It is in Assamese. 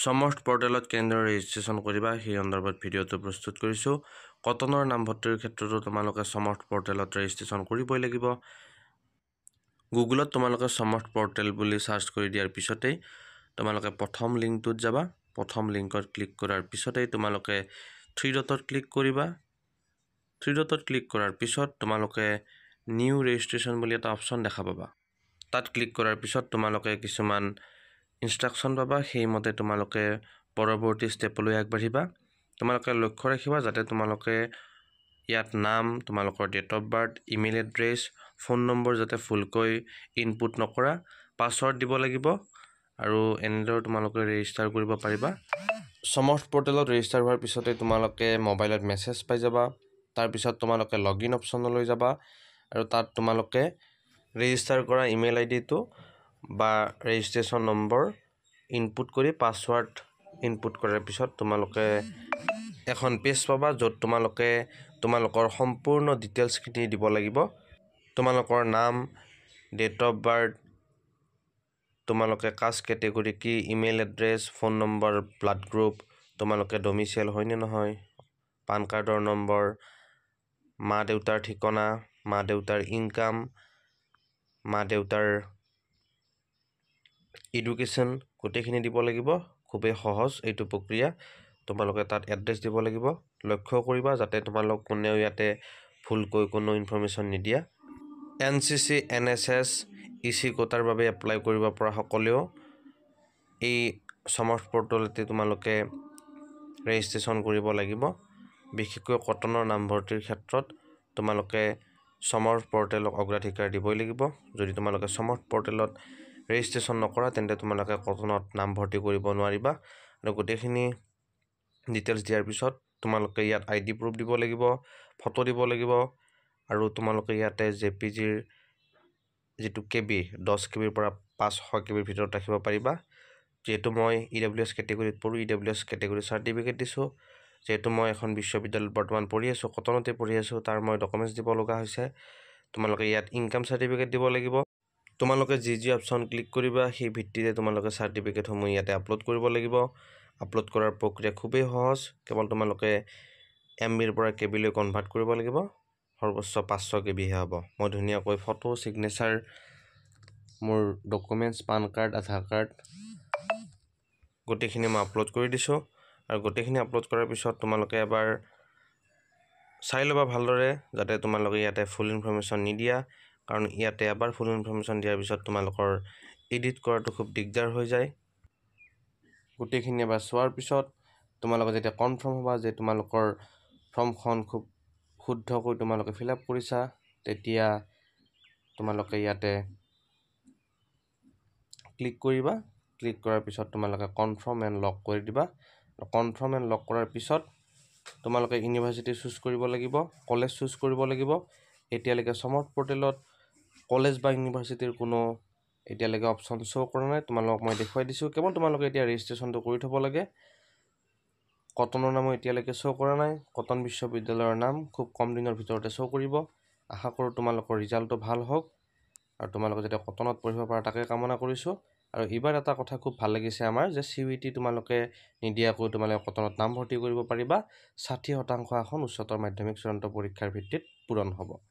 সমৰ্থ পৰ্টেলত কেনেদৰে ৰেজিষ্ট্ৰেশ্যন কৰিবা সেই সন্দৰ্ভত ভিডিঅ'টো প্ৰস্তুত কৰিছোঁ কটনৰ নামভৰ্তিৰ ক্ষেত্ৰতো তোমালোকে সমৰ্থ পৰ্টেলত ৰেজিষ্ট্ৰেশ্যন কৰিবই লাগিব গুগলত তোমালোকে সমৰ্থ পৰ্টেল বুলি চাৰ্চ কৰি দিয়াৰ পিছতেই তোমালোকে প্ৰথম লিংকটোত যাবা প্ৰথম লিংকত ক্লিক কৰাৰ পিছতেই তোমালোকে থ্ৰী ডটত ক্লিক কৰিবা থ্ৰী ডটত ক্লিক কৰাৰ পিছত তোমালোকে নিউ ৰেজিষ্ট্ৰেশ্যন বুলি এটা অপশ্যন দেখা পাবা তাত ক্লিক কৰাৰ পিছত তোমালোকে কিছুমান ইনষ্ট্ৰাকশ্যন পাবা সেইমতে তোমালোকে পৰৱৰ্তী ষ্টেপলৈ আগবাঢ়িবা তোমালোকে লক্ষ্য ৰাখিবা যাতে তোমালোকে ইয়াত নাম তোমালোকৰ date of birth email address phone number যাতে ফুলকৈ ইনপুট নকৰা পাছৱৰ্ড দিব লাগিব আৰু এনেদৰে তোমালোকে ৰেজিষ্টাৰ কৰিব পাৰিবা সমৰ্থ পৰ্টেলত ৰেজিষ্টাৰ হোৱাৰ পিছতে তোমালোকে মোবাইলত মেছেজ পাই যাবা তাৰপিছত তোমালোকে লগ ইন অপশ্যনলৈ যাবা আৰু তাত তোমালোকে ৰেজিষ্টাৰ কৰা ইমেইল আইডিটো বা ৰেজিষ্ট্ৰেশ্যন নম্বৰ ইনপুট কৰি পাছৱৰ্ড ইনপুট কৰাৰ পিছত তোমালোকে এখন পেজ পাবা য'ত তোমালোকে তোমালোকৰ সম্পূৰ্ণ ডিটেইলছখিনি দিব লাগিব তোমালোকৰ নাম ডেট অফ বাৰ্থ তোমালোকে কাষ্ট কেটেগৰী কি email address phone number blood group তোমালোকে ডমিচিয়েল হয়নে নহয় পান কাৰ্ডৰ নম্বৰ মা দেউতাৰ ঠিকনা মা দেউতাৰ ইনকাম মা দেউতাৰ এডুকেশ্যন গোটেইখিনি দিব লাগিব খুবেই সহজ এইটো প্ৰক্ৰিয়া তোমালোকে তাত এড্ৰেছ দিব লাগিব লক্ষ্য কৰিবা যাতে তোমালোক কোনেও ইয়াতে ভুলকৈ কোনো ইনফৰ্মেশ্যন নিদিয়া N C C N S S E C কোটাৰ বাবে এপ্লাই কৰিব পৰা সকলেও এই চমাৰ্চ পৰ্টেলতে তোমালোকে ৰেজিষ্ট্ৰেশ্যন কৰিব লাগিব বিশেষকৈ কটনৰ নামভৰ্তিৰ ক্ষেত্ৰত তোমালোকে চমাৰ্চ পৰ্টেলক অগ্ৰাধিকাৰ দিবই লাগিব যদি তোমালোকে চমাৰ্চ পৰ্টেলত ৰেজিষ্ট্ৰেশ্যন নকৰা তেন্তে তোমালোকে কটনত নামভৰ্তি কৰিব নোৱাৰিবা আৰু গোটেইখিনি ডিটেইলছ দিয়াৰ পিছত তোমালোকে ইয়াত আই ডি প্ৰুফ দিব লাগিব ফটো দিব লাগিব আৰু তোমালোকে ইয়াতে জে পি জিৰ যিটো কে বি দহ কে বিৰ পৰা পাঁচশ কে বিৰ ভিতৰত ৰাখিব পাৰিবা যিহেতু মই ই ডাব্লিউ এছ কেটেগৰীত পঢ়োঁ ই ডাব্লিউ এছ কেটেগৰীত চাৰ্টিফিকেট দিছোঁ যিহেতু মই এখন বিশ্ববিদ্যালয়ত বৰ্তমান পঢ়ি আছোঁ কটনতে পঢ়ি আছোঁ তাৰ মই ডকুমেণ্টছ দিব লগা হৈছে তোমালোকে ইয়াত ইনকাম চাৰ্টিফিকেট দিব লাগিব তোমালোকে যি যি অপশ্যন ক্লিক কৰিবা সেই ভিত্তিতে তোমালোকে চাৰ্টিফিকেটসমূহ ইয়াতে আপলোড কৰিব লাগিব আপলোড কৰাৰ প্ৰক্ৰিয়া খুবেই সহজ কেৱল তোমালোকে এম বিৰ পৰা কে লৈ কনভাৰ্ট কৰিব লাগিব সৰ্বোচ্চ পাঁচশ কে বিহে হ'ব মই ধুনীয়াকৈ ফটো ছিগনেচাৰ মোৰ documents PAN card Aadhaar card গোটেইখিনি মই আপলোড কৰি দিছোঁ আৰু গোটেইখিনি আপলোড কৰাৰ পিছত তোমালোকে এবাৰ চাই ল'বা ভালদৰে যাতে তোমালোকে ইয়াতে ফুল ইনফৰ্মেশ্যন নিদিয়া কাৰণ ইয়াতে এবাৰ ফুল ইনফৰ্মেশ্যন দিয়াৰ পিছত তোমালোকৰ এডিট কৰাটো খুব দিগদাৰ হৈ যায় গোটেইখিনি এবাৰ চোৱাৰ পিছত তোমালোকে যেতিয়া কনফাৰ্ম হ'বা যে তোমালোকৰ ফৰ্মখন খুব শুদ্ধকৈ তোমালোকে ফিল আপ কৰিছা তেতিয়া তোমালোকে ইয়াতে ক্লিক কৰিবা ক্লিক কৰাৰ পিছত তোমালোকে কনফাৰ্ম এণ্ড লক কৰি দিবা কনফাৰ্ম এণ্ড লক কৰাৰ পিছত তোমালোকে ইউনিভাৰ্চিটি চুজ কৰিব লাগিব কলেজ চুজ কৰিব লাগিব এতিয়ালৈকে সমৰ্থ পৰ্টেলত কলেজ বা ইউনিভাৰ্চিটিৰ কোনো এতিয়ালৈকে অপশ্যন শ্ব' কৰা নাই তোমালোকক মই দেখুৱাই দিছোঁ কেৱল তোমালোকে এতিয়া ৰেজিষ্ট্ৰেশ্যনটো কৰি থ'ব লাগে কটনৰ নামো এতিয়ালৈকে শ্ব' কৰা নাই কটন বিশ্ববিদ্যালয়ৰ নাম খুব কম দিনৰ ভিতৰতে শ্ব' কৰিব আশা কৰোঁ তোমালোকৰ ৰিজাল্টটো ভাল হওক আৰু তোমালোকে যেতিয়া কটনত পঢ়িব পাৰা তাকে কামনা কৰিছোঁ আৰু এইবাৰ এটা কথা খুব ভাল লাগিছে আমাৰ যে চি ইউ টি তোমালোকে নিদিয়াকৈ তোমালোকে কটনত নামভৰ্তি কৰিব পাৰিবা ষাঠি শতাংশ আসন উচ্চতৰ মাধ্যমিক চূড়ান্ত পৰীক্ষাৰ ভিত্তিত পূৰণ হ'ব